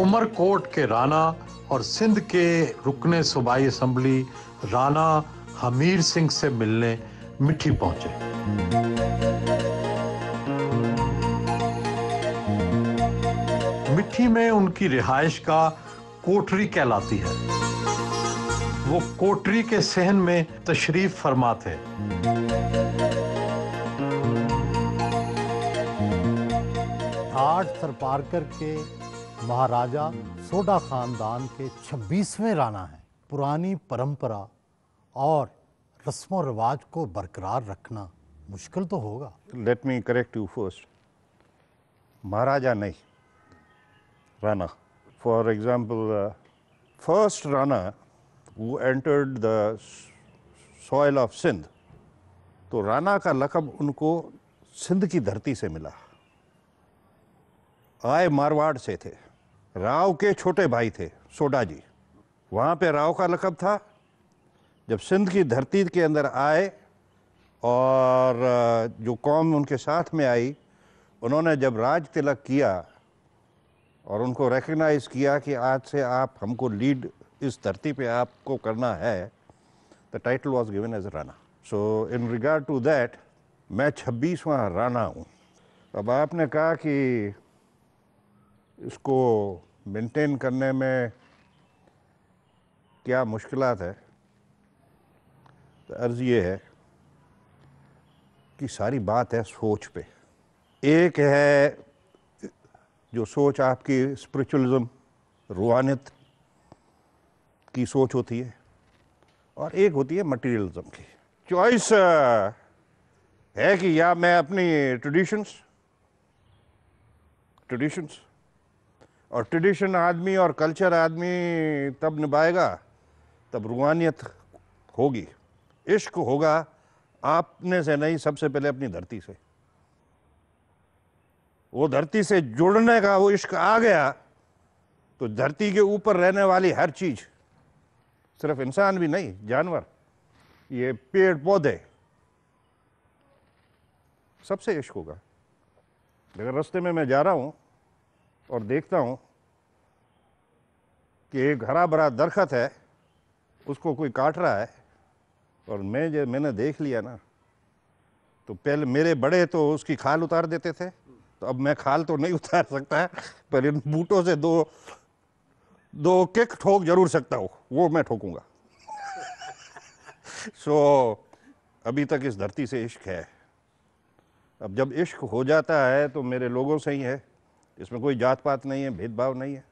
उमरकोट के राणा और सिंध के रुकने सूबाई असम्बली राणा हमीर सिंह से मिलने मिठी पहुंचे मिट्टी में उनकी रिहाइश का कोटरी कहलाती है वो कोटरी के सहन में तशरीफ फरमा थे आठ सरपारकर के महाराजा सोडा ख़ानदान के 26वें राना हैं पुरानी परंपरा और रस्म रवाज रिवाज को बरकरार रखना मुश्किल तो होगा let me correct you first maharaja नहीं Rana for example first Rana वो entered the soil of Sindh तो राना का लकब उनको सिंध की धरती से मिला आए मारवाड़ से थे राव के छोटे भाई थे सोडा जी वहाँ पे राव का लकब था जब सिंध की धरती के अंदर आए और जो कौम उनके साथ में आई उन्होंने जब राज तिलक किया और उनको रिकग्नाइज़ किया कि आज से आप हमको लीड इस धरती पे आपको करना है the title was given as Rana so in regard to that मैं छब्बीसवा राना हूँ अब आपने कहा कि इसको मेंटेन करने में क्या मुश्किल है तो अर्ज़ ये है कि सारी बात है सोच पे एक है जो सोच आपकी स्पिरिचुअलिज्म रूहानियत की सोच होती है और एक होती है मटेरियलिज्म की चॉइस uh, है कि या मैं अपनी ट्रेडिशंस ट्रेडिशंस और ट्रेडिशन आदमी और कल्चर आदमी तब निभाएगा तब रूहानियत होगी इश्क होगा आपने से नहीं सबसे पहले अपनी धरती से वो धरती से जुड़ने का वो इश्क आ गया तो धरती के ऊपर रहने वाली हर चीज सिर्फ इंसान भी नहीं जानवर ये पेड़ पौधे सबसे इश्क होगा अगर रास्ते में मैं जा रहा हूं और देखता हूँ कि एक हरा भरा दरखत है उसको कोई काट रहा है और मैं जब मैंने देख लिया ना तो पहले मेरे बड़े तो उसकी खाल उतार देते थे तो अब मैं खाल तो नहीं उतार सकता पर इन बूटों से दो दो किक ठोक जरूर सकता हूँ वो मैं ठोकूंगा सो so, अभी तक इस धरती से इश्क है अब जब इश्क हो जाता है तो मेरे लोगों से ही है इसमें कोई जात पात नहीं है भेदभाव नहीं है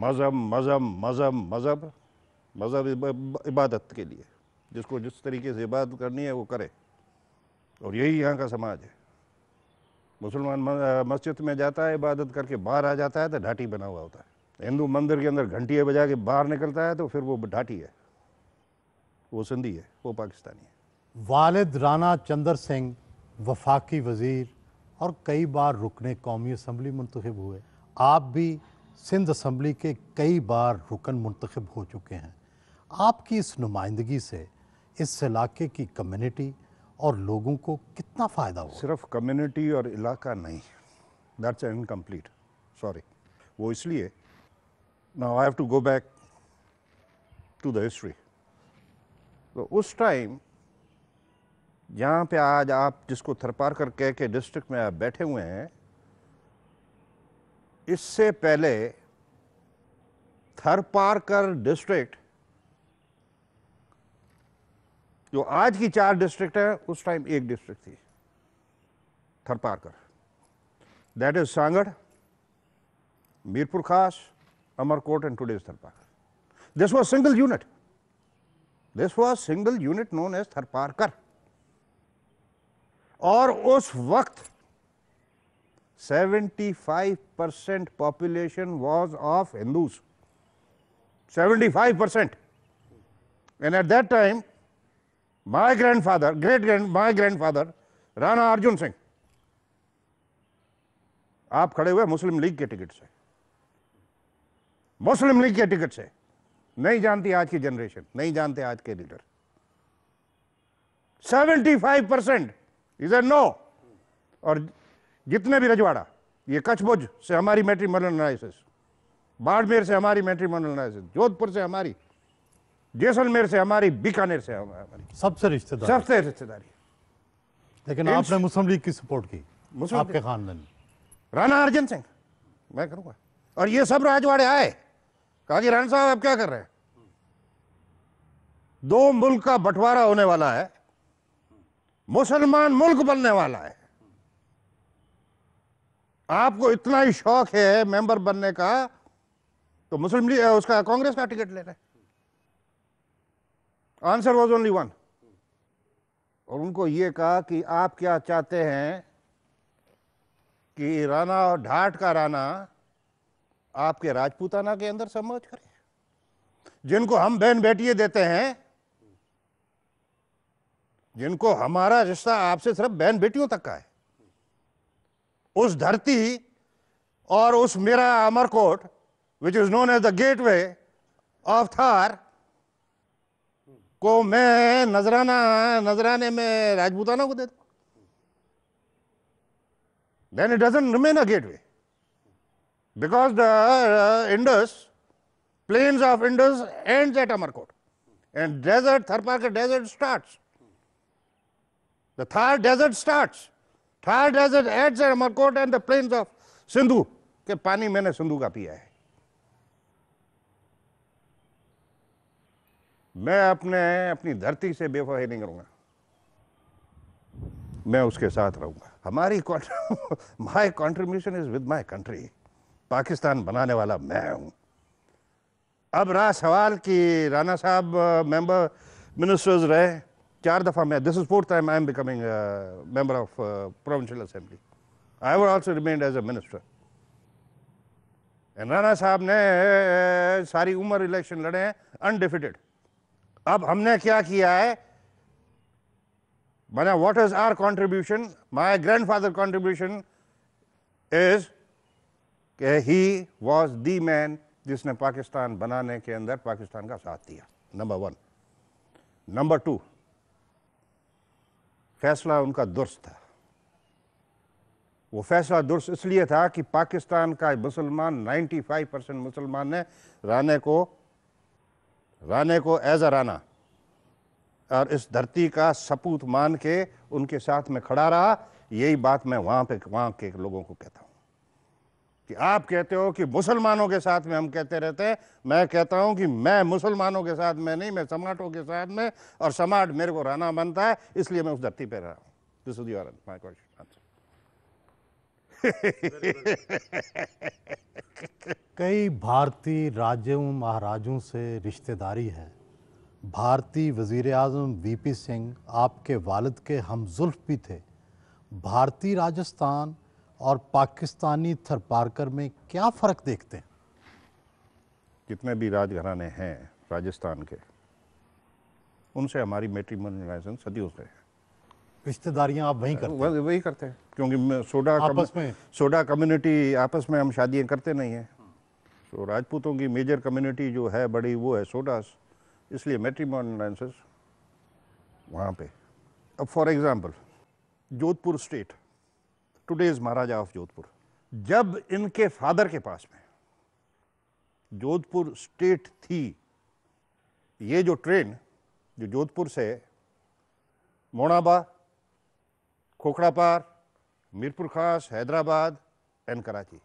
मज़हब मज़हब मज़हब मज़हब मज़हब इबादत के लिए जिसको जिस तरीके से इबादत करनी है वो करे और यही यहाँ का समाज है मुसलमान मस्जिद में जाता है इबादत करके बाहर आ जाता है तो ढाटी बना हुआ होता है हिंदू मंदिर के अंदर घंटी बजा के बाहर निकलता है तो फिर वो ढाटी है वो सिंधी है वो पाकिस्तानी है वालिद राना चंद्र सिंह वफाकी वजीर और कई बार रुकने कौमी असम्बली मंतखब हुए आप भी सिंध असम्बली के कई बार रुकन मंतखब हो चुके हैं आपकी इस नुमाइंदगी से इस इलाके की कम्युनिटी और लोगों को कितना फ़ायदा हो सिर्फ कम्युनिटी और इलाका नहीं दैट्स इनकम्प्लीट सॉरी वो इसलिए now I have to go back to the history तो उस टाइम यहाँ पे आज आप जिसको थरपारकर कह के डिस्ट्रिक्ट में आप बैठे हुए हैं इससे पहले थरपारकर डिस्ट्रिक्ट जो आज की चार डिस्ट्रिक्ट है उस टाइम एक डिस्ट्रिक्ट थी Tharparkar that is Sanghar Mirpur Khas Amarkot and today Tharparkar this was single unit this was single unit known as Tharparkar और उस वक्त 75 percent population was of Hindus 75 percent and at that time father great grand my grand father Rana Arjun Singh आप खड़े हुए मुस्लिम league के ticket से मुस्लिम league के ticket से नहीं जानती आज की जनरेशन नहीं जानते आज के लीडर 75 परसेंट इज नो और जितने भी रजवाड़ा ये कछभुज से हमारी मेट्रीमोनल एनालिसिस बाड़मेर से हमारी मेट्रीमोनल एनालिसिस जोधपुर से हमारी जैसलमेर से हमारी बीकानेर से हमारी सबसे रिश्तेदारी सबसे रिश्तेदारी लेकिन आपने मुस्लिम लीग की सपोर्ट की आपके खानदान राणा अर्जन सिंह मैं करूंगा और ये सब राजवाड़े आए कहा कि राणा साहब आप क्या कर रहे हैं दो मुल्क का बंटवारा होने वाला है मुसलमान मुल्क बनने वाला है आपको इतना ही शौक है मेंबर बनने का तो मुस्लिम लीग उसका कांग्रेस का टिकट ले रहे आंसर वॉज ओनली वन और उनको ये कहा कि आप क्या चाहते हैं कि राना और ढाट का राणा आपके राजपूताना के अंदर समझ करें जिनको हम बहन बेटिए देते हैं जिनको हमारा रिश्ता आपसे सिर्फ बहन बेटियों तक का है उस धरती और उस मेरा Amarkot which is known as the gateway of Thar को मैं नजराना नजराने में राजपूताना को दे दू then it doesn't remain a gateway because the Indus plains of Indus and at Amarkot and desert Tharparkar desert starts The Thar desert starts. Thar desert adds Amarkot and the plains of Sindhu. के पानी मैंने सिंधु का पिया है मैं अपने अपनी धरती से बेफाही नहीं करूंगा मैं उसके साथ रहूंगा हमारी my contribution is with my country Pakistan बनाने वाला मैं हूं अब रहा सवाल कि राणा साहब मेंबर मिनिस्टर्स रहे चार दफ़ा मैं this is fourth time I am becoming member of provincial assembly I would also remain as a minister and Rana साहब ने सारी उम्र इलेक्शन लड़े हैं अनडिफिटेड अब हमने क्या किया है माना what is our contribution my grandfather contribution is के ही वाज दी मैन जिसने पाकिस्तान बनाने के अंदर पाकिस्तान का साथ दिया नंबर वन नंबर टू फैसला उनका दुरुस्त था वो फैसला दुरुस्त इसलिए था कि पाकिस्तान का मुसलमान 95 परसेंट मुसलमान ने राने को राने को एज अ राना और इस धरती का सपूत मान के उनके साथ में खड़ा रहा यही बात मैं वहाँ पे वहाँ के लोगों को कहता हूँ कि आप कहते हो कि मुसलमानों के साथ में हम कहते रहते हैं मैं कहता हूं कि मैं मुसलमानों के साथ में नहीं मैं समाटों के साथ में और समाट मेरे को रहना बनता है इसलिए मैं उस धरती पर रहा हूँ कई भारतीय राज्यों महाराजों से रिश्तेदारी है भारतीय वजीर अजम वी पी सिंह आपके वालद के हम जुल्फ भी थे भारतीय राजस्थान और पाकिस्तानी थरपारकर में क्या फ़र्क देखते हैं जितने भी राजघराने हैं राजस्थान के उनसे हमारी मेट्रीमोनियलाइजेशन सदियों से है रिश्तेदारियाँ आप वहीं करते हैं वही करते हैं क्योंकि सोडा आपस में सोडा कम्युनिटी आपस में हम शादियाँ करते नहीं हैं तो राजपूतों की मेजर कम्युनिटी जो है बड़ी वो है सोडास इसलिए मेट्रीमोनियलाइजेशन वहाँ पे अब for example Jodhpur state today's maharaja of Jodhpur जब इनके फादर के पास में जोधपुर स्टेट थी ये जो ट्रेन जो जोधपुर से मोनाबा खोखड़ापार मीरपुर खास हैदराबाद एंड कराची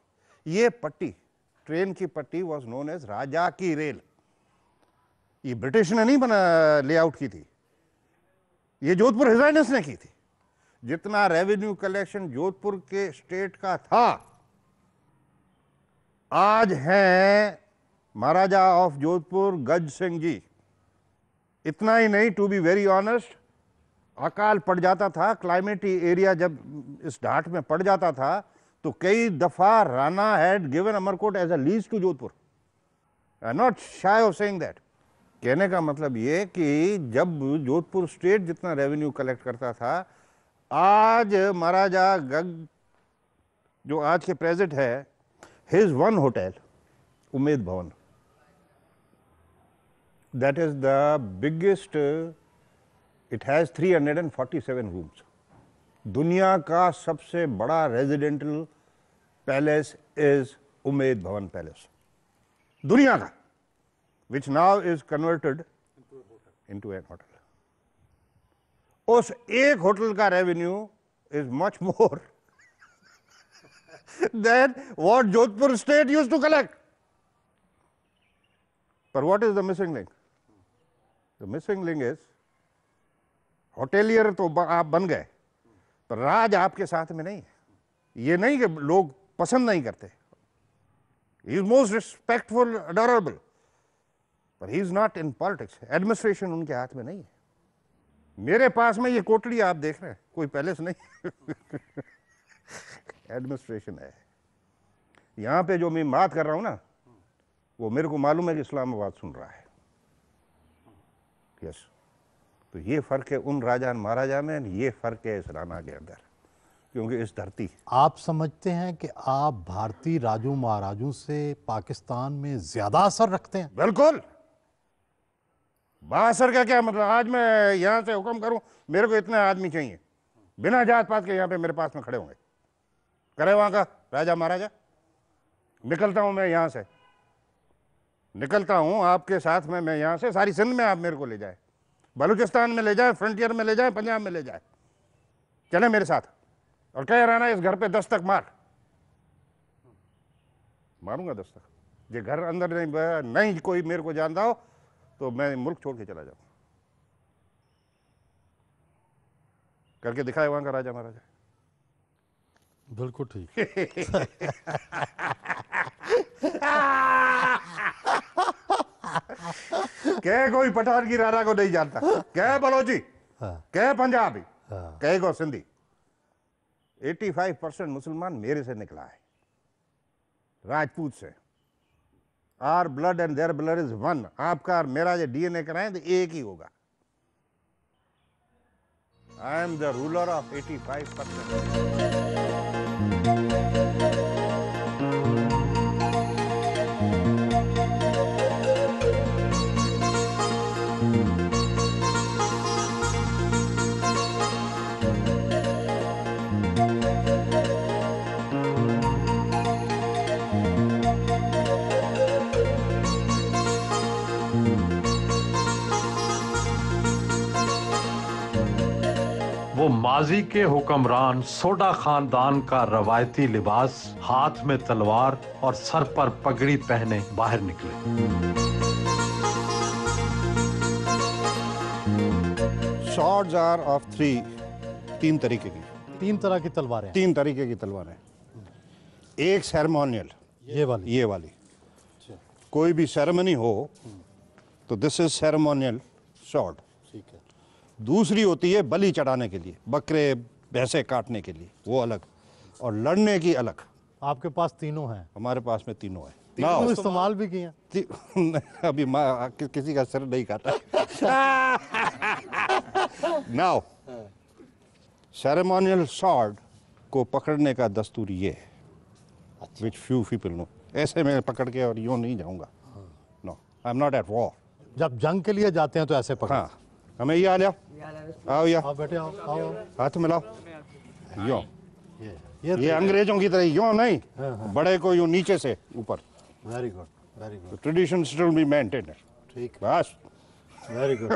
ये पट्टी ट्रेन की पट्टी वॉज नोन एज राजा की रेल ये ब्रिटिश ने नहीं बना लेआउट की थी ये जोधपुर हिजाइनस ने की थी जितना रेवेन्यू कलेक्शन जोधपुर के स्टेट का था आज है महाराजा ऑफ जोधपुर गज सिंह जी इतना ही नहीं टू बी वेरी ऑनेस्ट अकाल पड़ जाता था क्लाइमेटी एरिया जब इस ढाट में पड़ जाता था तो कई दफा Rana had given Amarkot as a lease to Jodhpur I not shy of saying that कहने का मतलब ये कि जब जोधपुर स्टेट जितना रेवेन्यू कलेक्ट करता था आज महाराजा गग जो आज के प्रेजेंट है his one hotel Umaid Bhawan biggest it has biggest hundred and forty 347 rooms दुनिया का सबसे बड़ा रेजिडेंटल पैलेस इज उमेद भवन पैलेस दुनिया का which now is converted into an hotel उस एक होटल का revenue is much more than what Jodhpur state use to collect पर what is the missing link the missing link is hotelier तो आप बन गए पर राज आपके साथ में नहीं है ये नहीं कि लोग पसंद नहीं करते he is most respectful adorable पर he is not in politics administration उनके हाथ में नहीं है मेरे पास में ये कोटड़ी आप देख रहे हैं कोई पैलेस नहीं एडमिनिस्ट्रेशन है यहाँ पे जो मैं बात कर रहा हूँ ना वो मेरे को मालूम है कि इस्लामाबाद सुन रहा है यस तो ये फ़र्क है उन राजा महाराजा में ये फ़र्क है इस राना के अंदर क्योंकि इस धरती आप समझते हैं कि आप भारतीय राजू महाराजों से पाकिस्तान में ज़्यादा असर रखते हैं बिल्कुल बासर का क्या मतलब आज मैं यहाँ से हुक्म करूँ मेरे को इतने आदमी चाहिए बिना जात पात के यहाँ पे मेरे पास में खड़े होंगे करे वहाँ का राजा महाराजा निकलता हूँ मैं यहाँ से निकलता हूँ आपके साथ में मैं यहाँ से सारी सिंध में आप मेरे को ले जाए बलूचिस्तान में ले जाए फ्रंटियर में ले जाए पंजाब में ले जाए चले मेरे साथ और कह राना इस घर पे दस तक मार मारूंगा दस तक ये घर अंदर नहीं नहीं कोई मेरे को जानता हो तो मैं मुल्क छोड़ के चला जाऊँ करके दिखाए वहाँ का राजा महाराजा बिल्कुल ठीक कह कोई पठान की राजा को नहीं जानता कह बलोची हाँ। कह पंजाबी हाँ। कह को सिंधी 85 परसेंट मुसलमान मेरे से निकला है राजपूत से our blood and their blood is one आपका और मेरा जो डीएनए कराएं तो एक ही होगा I am the ruler of 85 percent माजी के हुक्मरान सोडा खानदान का रवायती लिबास हाथ में तलवार और सर पर पगड़ी पहने बाहर निकले शॉर्ट जार ऑफ थ्री तीन तरीके की तीन तरह की तलवारें तीन तरीके की तलवारें एक सेरेमोनियल ये वाली ये वाली कोई भी सेरेमनी हो तो दिस इज सेरेमोनियल शॉर्ट दूसरी होती है बलि चढ़ाने के लिए बकरे भैंसे काटने के लिए वो अलग और लड़ने की अलग आपके पास तीनों हैं हमारे पास में तीनों हैं तीनों इस्तेमाल भी किए अभी माँ कि, किसी का सर नहीं काटा नाउ सेरेमोनियल शॉर्ड को पकड़ने का दस्तूर ये है विच फ्यू पीपल नो ऐसे में पकड़ के और यूँ नहीं जाऊँगा no I am not at war जब जंग के लिए जाते हैं तो ऐसे पकड़ हाँ हमें ये आ लिया आओ या आओ बेटे आओ हाथ मिलाओ यो ये ये अंग्रेजों की तरह यो नहीं बड़े को यो नीचे से ऊपर very good very good tradition still be maintain ठीक बस वेरी गुड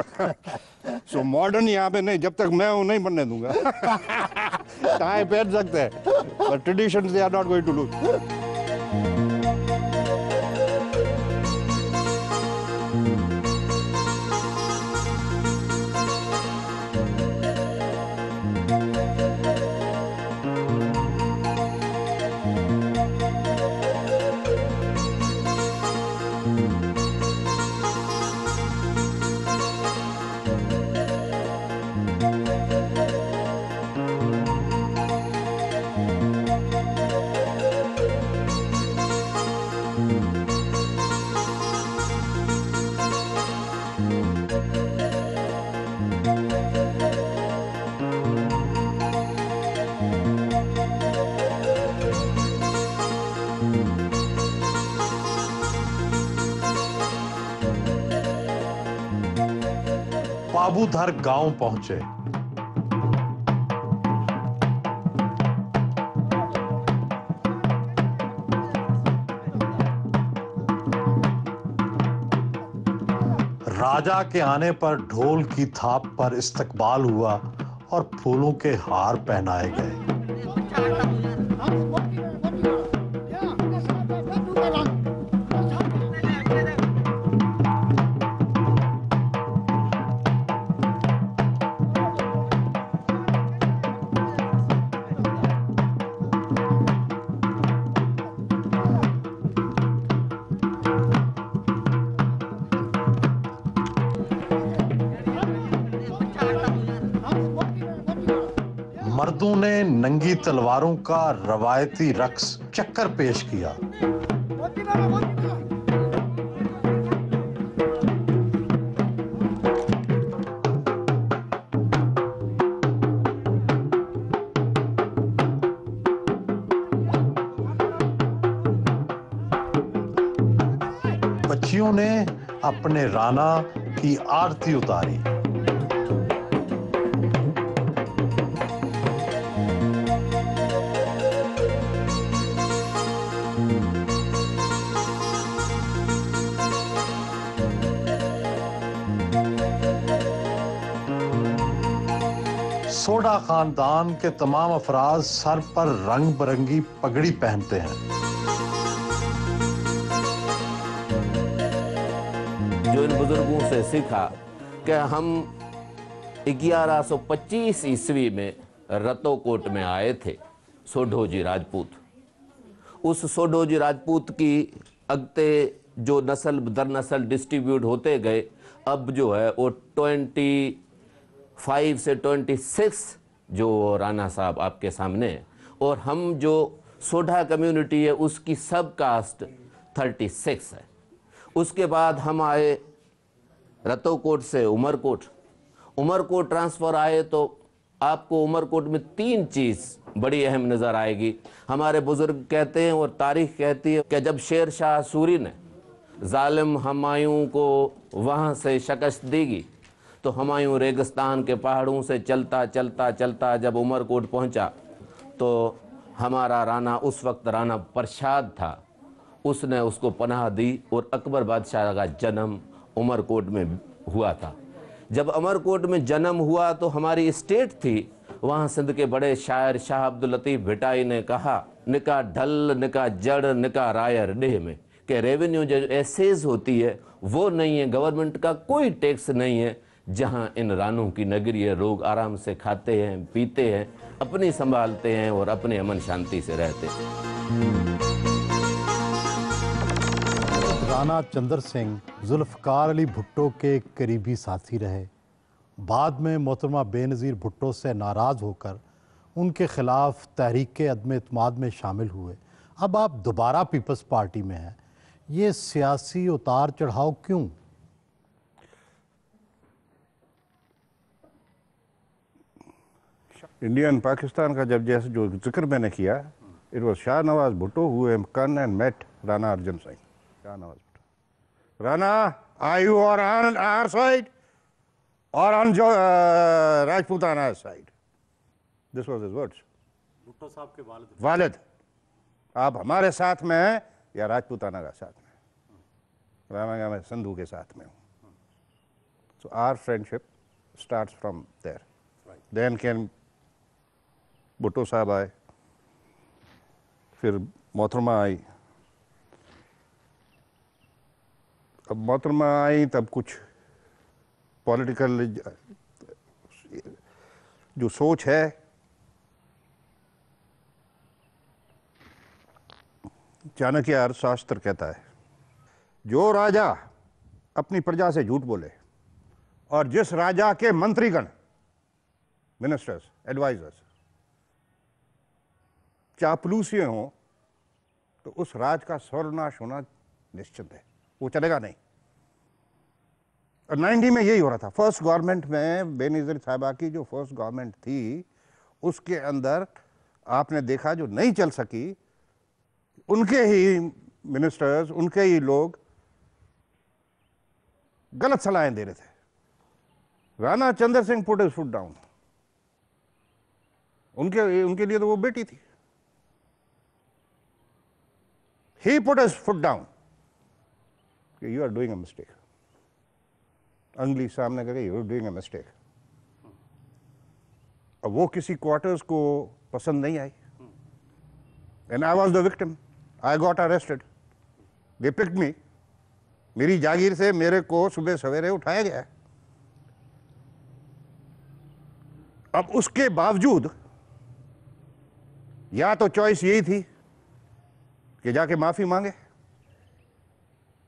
सो मॉडर्न यहाँ पे नहीं जब तक मैं हूँ नहीं बनने दूंगा चाहे पहन सकते हैं tradition they are not going to lose बाबूधर गांव पहुंचे राजा के आने पर ढोल की थाप पर इस्तकबाल हुआ और फूलों के हार पहनाए गए मर्दों ने नंगी तलवारों का रवायती रक्स चक्कर पेश किया बच्चियों ने अपने राणा की आरती उतारी सोडा खानदान के तमाम अफराज सर पर रंग बिरंगी पगड़ी पहनते हैं जो इन बुजुर्गों से सीखा कि हम 1125 ईस्वी में रतोकोट में आए थे सोडोजी राजपूत उस सोडोजी राजपूत की अगते जो नस्ल दर नस्ल डिस्ट्रीब्यूट होते गए अब जो है वो ट्वेंटी फाइव से ट्वेंटी सिक्स जो राना साहब आपके सामने और हम जो सोडा कम्युनिटी है उसकी सब कास्ट थर्टी सिक्स है उसके बाद हम आए रतोकोट से उमरकोट उमरकोट ट्रांसफ़र आए तो आपको उमरकोट में तीन चीज़ बड़ी अहम नज़र आएगी हमारे बुज़ुर्ग कहते हैं और तारीख कहती है कि जब शेर शाह सूरी ने ालम हमायूँ को वहाँ से शिकस्त देगी तो हमायूं रेगिस्तान के पहाड़ों से चलता चलता चलता जब उमरकोट पहुंचा तो हमारा राना उस वक्त राना प्रसाद था उसने उसको पनाह दी और अकबर बादशाह का जन्म उमरकोट में हुआ था जब अमरकोट में जन्म हुआ तो हमारी स्टेट थी वहाँ सिंध के बड़े शायर शाह अब्दुल लतीफ़ भिटाई ने कहा निका ढल निका जड़ निका रायर डेह में कि रेवेन्यू जो एसेज होती है वो नहीं है गवर्नमेंट का कोई टैक्स नहीं है जहाँ इन रानों की नगरी लोग आराम से खाते हैं पीते हैं अपनी संभालते हैं और अपने अमन शांति से रहते हैं राना चंद्र सिंह जुल्फ़कार अली भुट्टो के करीबी साथी रहे बाद में मोहतरमा बेनज़ीर भुट्टो से नाराज़ होकर उनके ख़िलाफ़ तहरीक अदम अतमाद में शामिल हुए अब आप दोबारा पीपल्स पार्टी में हैं ये सियासी उतार चढ़ाव क्यों इंडिया एंड पाकिस्तान का जब जैसे जो जिक्र मैंने किया it was Shah Nawaz Bhutto who came and met Rana Arjun Singh Shah Nawaz Bhutto Rana I you are on our side और ऑन जो Rajputana side this was his words Bhutto साहब के वालद वालद आप हमारे साथ में हैं या राजपूताना का साथ में राना का मैं संधू के साथ में हूँ so our friendship start from there then can Bhutto sahab आए फिर मोहतरमा आई अब मोहतरमा आई तब कुछ पॉलिटिकल जो सोच है चाणक्य अर्थशास्त्र कहता है जो राजा अपनी प्रजा से झूठ बोले और जिस राजा के मंत्रीगण मिनिस्टर्स एडवाइजर्स चापलूसी हों तो उस राज का सर्वनाश होना निश्चित है वो चलेगा नहीं और 90 में यही हो रहा था फर्स्ट गवर्नमेंट में बेनज़ीर साहबा की जो फर्स्ट गवर्नमेंट थी उसके अंदर आपने देखा जो नहीं चल सकी उनके ही मिनिस्टर्स उनके ही लोग गलत सलाहें दे रहे थे Rana Chandra Singh put his foot down उनके उनके लिए तो वो बेटी थी He put his foot down. Okay, you are doing a mistake. अंगली सामने करके you are doing a mistake अब वो किसी क्वार्टर्स को पसंद नहीं आई and I was the victim I got arrested they pick me मेरी जागीर से मेरे को सुबह सवेरे उठाया गया है अब उसके बावजूद या तो चॉइस यही थी कि जाके माफ़ी मांगे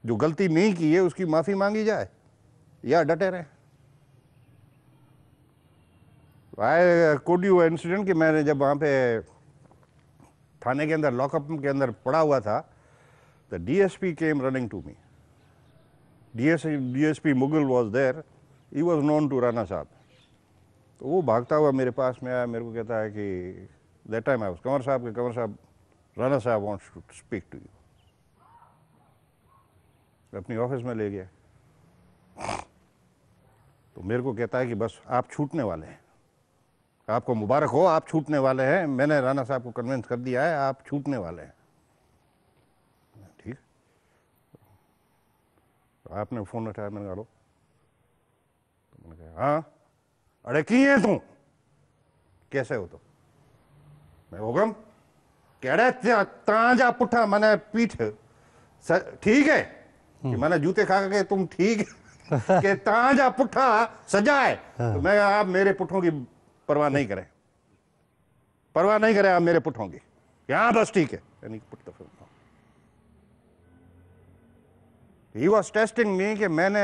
जो गलती नहीं की है उसकी माफ़ी मांगी जाए या डटे रहें आए कुड इंसिडेंट कि मैंने जब वहाँ पे थाने के अंदर लॉकअप के अंदर पड़ा हुआ था the DSP came running to me DSP DSP Mughal was there he was known to Rana sahab तो वो भागता हुआ मेरे पास में आया मेरे को कहता है कि दैट टाइम आई कंवर साहब के कंवर साहब Rana sahab wants to speak to you अपनी ऑफिस में ले गया तो मेरे को कहता है कि बस आप छूटने वाले हैं आपको मुबारक हो आप छूटने वाले हैं मैंने राना साहब को कन्विंस कर दिया है आप छूटने वाले हैं ठीक तो आपने फ़ोन उठाया मैंने कहा तो मैंने कहा हाँ अड़े की है तू कैसे हो तो मैं होगा कड़े ताजा पुठा मैंने पीठ ठीक है कि हम्म। जूते खा के तुम ठीक के ताजा पुठा सजाए हाँ। तो मैं आप मेरे पुठों की परवाह नहीं करें परवाह नहीं करें आप मेरे पुठों की यहां बस ठीक है यानी पुट तो ही वॉज टेस्टिंग मी कि मैंने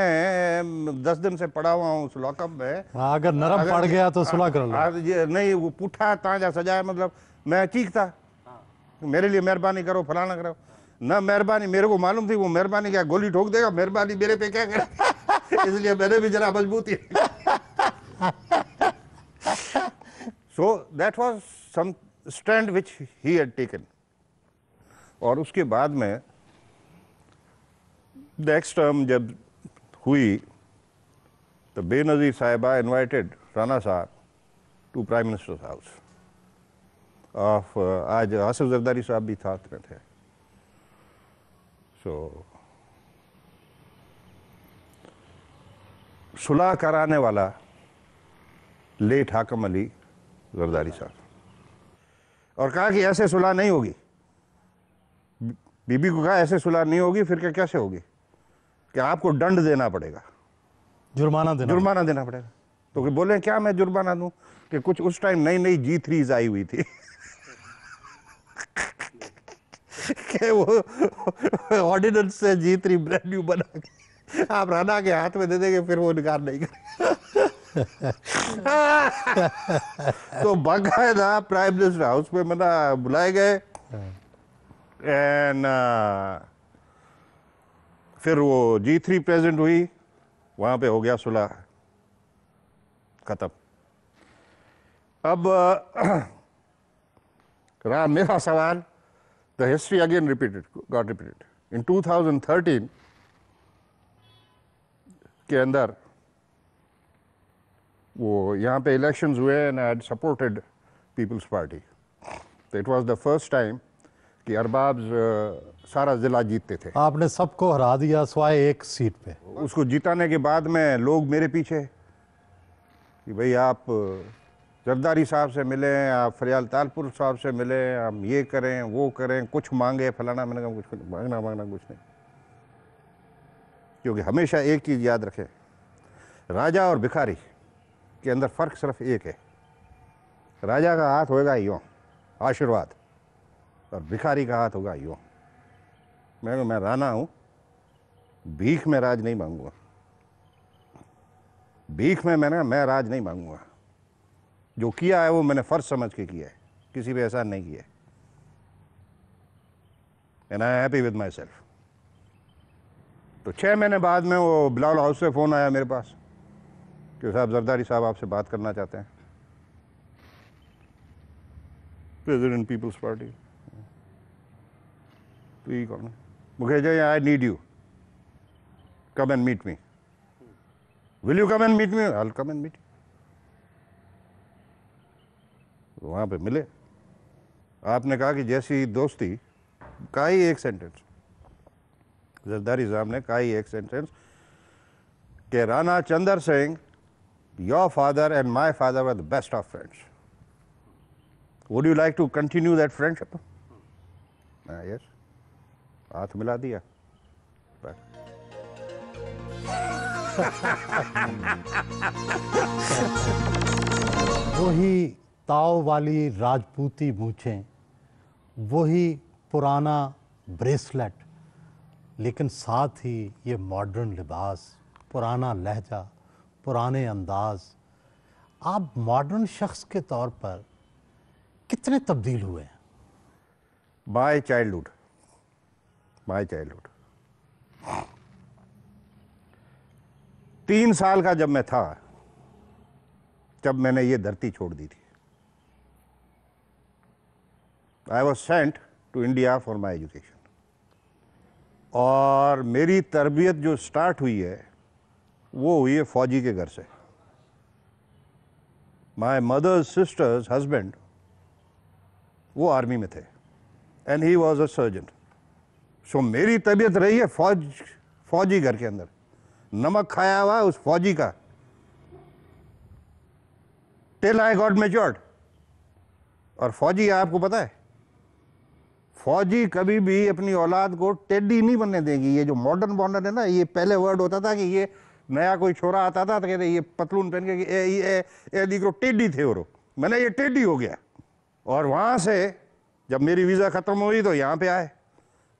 दस दिन से पड़ा हुआ हूँ लॉकअप में हाँ, अगर नरम पड़ गया तो सुलह हाँ, कर लो नहीं वो पुठा ताजा सजाया मतलब मैं ठीक था मेरे लिए मेहरबानी करो फलाना करो ना मेहरबानी मेरे को मालूम थी वो मेहरबानी क्या गोली ठोक देगा मेहरबानी मेरे पे क्या करे इसलिए मैंने भी जरा मजबूती so that was some stand which he had taken और उसके बाद में नेक्स्ट टर्म जब हुई तो बेनज़ीर साहिबा invited Rana sahab to prime minister's house of uh, आज आसफ जरदारी साहब भी साथ में थे सो सुलह कराने वाला लेट हाकम अली जरदारी साहब और कहा कि ऐसे सुलह नहीं होगी बीबी को कहा ऐसे सुलह नहीं होगी फिर क्या कैसे होगी कि आपको दंड देना पड़ेगा जुर्माना देना जुर्माना देना पड़ेगा तो बोले क्या मैं जुर्माना दूं कि कुछ उस टाइम नई नई जी थ्रीज आई हुई थी कि वो ऑर्डिनेंस से जीत रही ब्रांड न्यू बना के आप राणा के हाथ में दे देंगे फिर वो इनकार नहीं करेगा तो बाकायदा प्राइम मिनिस्टर हाउस में मना बुलाए गए एंड uh, फिर वो जी थ्री प्रेजेंट हुई वहां पे हो गया सुलह ख़त्म अब uh, रहा मेरा सवाल The history again repeated, got repeated. In 2013 के अंदर वो यहाँ पे इलेक्शंस हुए and I supported People's Party तो it was the first time कि अरबाब सारा ज़िला जीतते थे आपने सबको हरा दिया सवाए एक सीट पे उसको जिताने के बाद में लोग मेरे पीछे कि भाई आप जरदारी साहब से मिले आप फरियाल तालपुर साहब से मिले हम ये करें वो करें कुछ मांगे फलाना मैंने कहा कुछ मांगना मांगना कुछ नहीं क्योंकि हमेशा एक चीज़ याद रखें राजा और भिखारी के अंदर फ़र्क सिर्फ एक है राजा का हाथ होगा यूँ आशीर्वाद और भिखारी का हाथ होगा यूँ मैं मैं राना हूँ भीख में राज नहीं मांगूंगा भीख में मैंने मैं राज नहीं मांगूंगा जो किया है वो मैंने फ़र्ज समझ के किया है किसी पे एहसान नहीं किया and I happy with myself तो छः महीने बाद में वो बिलाल हाउस से फ़ोन आया मेरे पास कि साहब जरदारी साहब आपसे बात करना चाहते हैं प्रेजिडेंट पीपल्स पार्टी तो यही कौन Mukesh ji I need you come and meet me will you come and meet me I come and meet you वहाँ पे मिले आपने कहा कि जैसी दोस्ती का ही एक सेंटेंस जरदारी साहब ने कहा ही एक सेंटेंस के Rana Chander Singh your father and my father are the best of friends would you like to continue that friendship yes हाथ मिला दिया वही ताव वाली राजपूती मूछें वही पुराना ब्रेसलेट लेकिन साथ ही ये मॉडर्न लिबास पुराना लहजा पुराने अंदाज आप मॉडर्न शख्स के तौर पर कितने तब्दील हुए हैं बाय चाइल्डहुड बाय चाइल्डहुड तीन साल का जब मैं था जब मैंने ये धरती छोड़ दी थी I was sent to India for my education. और मेरी तरबियत जो स्टार्ट हुई है वो हुई है फौजी के घर से माई मदर्स सिस्टर्स husband वो आर्मी में थे and he was a surgeon. So मेरी तबीयत रही है फौज फौजी घर के अंदर नमक खाया हुआ उस फौजी का टिल आई गॉड मेच्योर्ड और फौजी आपको पता है फौजी कभी भी अपनी औलाद को टेडी नहीं बनने देगी ये जो मॉडर्न बॉर्डर है ना ये पहले वर्ड होता था कि ये नया कोई छोरा आता था तो कहते ये पतलून पहन के ए ए ए दीकरो टेडी थे और मैंने ये टेडी हो गया और वहाँ से जब मेरी वीज़ा ख़त्म हुई तो यहाँ पे आए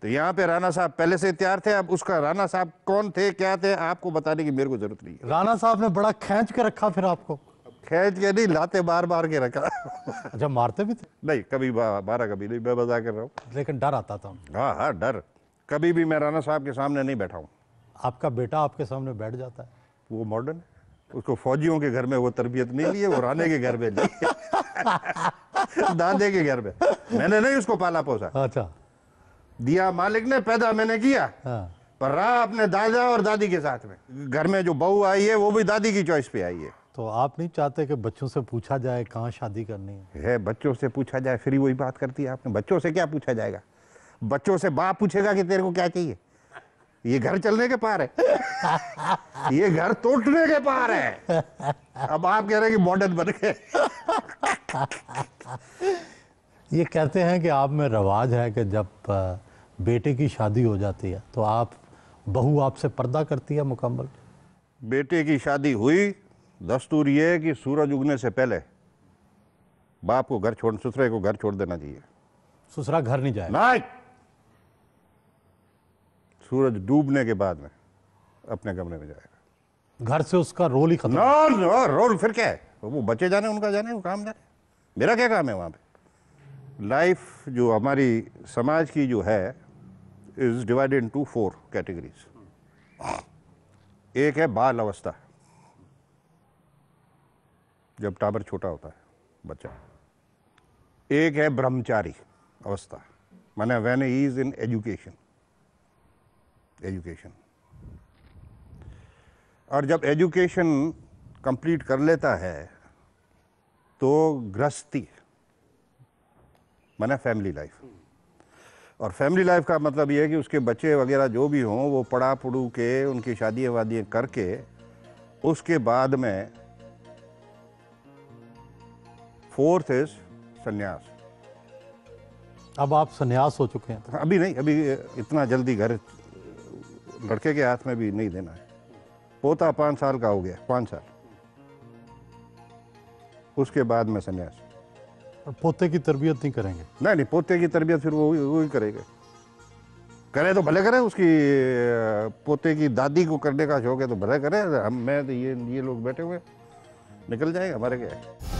तो यहाँ पे राणा साहब पहले से तैयार थे अब उसका राणा साहब कौन थे क्या थे आपको बताने की मेरे को जरूरत नहीं राना राणा साहब ने बड़ा खींच के रखा फिर आपको खेच के नहीं लाते बार बार के रखा अच्छा मारते भी थे नहीं कभी मारा कभी नहीं मैं मजा कर रहा हूँ लेकिन डर आता था हाँ हाँ डर कभी भी मैं राना साहब के सामने नहीं बैठा हूँ आपका बेटा आपके सामने बैठ जाता है वो मॉडर्न है उसको फौजियों के घर में वो तरबियत नहीं ली है वो राने के घर में ली दादे के घर में मैंने नहीं उसको पाला पोसा अच्छा दिया मालिक ने पैदा मैंने किया हाँ। पर रहा अपने दादा और दादी के साथ में घर में जो बहू आई है वो भी दादी की चॉइस पे आई है तो आप नहीं चाहते कि बच्चों से पूछा जाए कहाँ शादी करनी है है बच्चों से पूछा जाए फिर वही बात करती है आपने बच्चों से क्या पूछा जाएगा बच्चों से बाप पूछेगा कि तेरे को क्या चाहिए ये घर चलने के पार है ये घर तोड़ने के पार है अब आप कह रहे हैं कि मॉडर्न बन गए ये कहते हैं कि आप में रवाज है कि जब बेटे की शादी हो जाती है तो आप बहू आपसे पर्दा करती है मुकम्मल बेटे की शादी हुई दस्तूर ये है कि सूरज उगने से पहले बाप को घर छोड़ ससुरे को घर छोड़ देना चाहिए ससुरा घर नहीं जाए ना सूरज डूबने के बाद में अपने कमरे में जाएगा घर से उसका रोल ही खत्म ना, ना रोल फिर क्या है वो बच्चे जाने उनका जाने वो काम जाने मेरा क्या काम है वहाँ पे लाइफ जो हमारी समाज की जो है is divided to four categories एक है बाल अवस्था जब टाबर छोटा होता है बच्चा एक है ब्रह्मचारी अवस्था मैंने when is in education education और जब एजुकेशन कंप्लीट कर लेता है तो गृहस्थी मैंने फैमिली लाइफ और फैमिली लाइफ का मतलब ये है कि उसके बच्चे वगैरह जो भी हों वो पढ़ा पढ़ू के उनकी शादी वादियाँ करके उसके बाद में फोर्थ इज संन्यास अब आप सन्यास हो चुके हैं अभी नहीं अभी इतना जल्दी घर लड़के के हाथ में भी नहीं देना है पोता पाँच साल का हो गया पाँच साल उसके बाद में संन्यास और पोते की तरबियत नहीं करेंगे नहीं नहीं पोते की तरबियत फिर वो वो ही करेगा करे तो भले करे उसकी पोते की दादी को करने का शौक है तो भले करे हम मैं तो ये ये लोग बैठे हुए निकल जाएंगे हमारे क्या